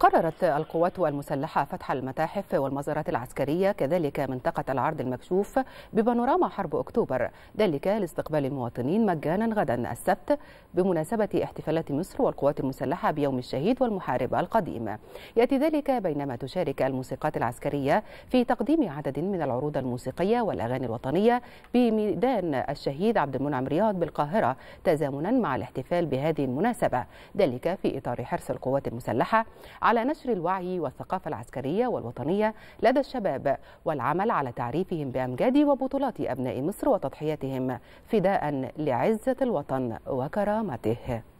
قررت القوات المسلحة فتح المتاحف والمزارات العسكرية كذلك منطقة العرض المكشوف ببانوراما حرب أكتوبر ذلك لاستقبال المواطنين مجانا غدا السبت بمناسبة احتفالات مصر والقوات المسلحة بيوم الشهيد والمحارب القديم يأتي ذلك بينما تشارك الموسيقات العسكرية في تقديم عدد من العروض الموسيقية والأغاني الوطنية بميدان الشهيد عبد المنعم رياض بالقاهرة تزامنا مع الاحتفال بهذه المناسبة ذلك في إطار حرص القوات المسلحة على نشر الوعي والثقافة العسكرية والوطنية لدى الشباب والعمل على تعريفهم بأمجاد وبطولات أبناء مصر وتضحياتهم فداء لعزة الوطن وكرامته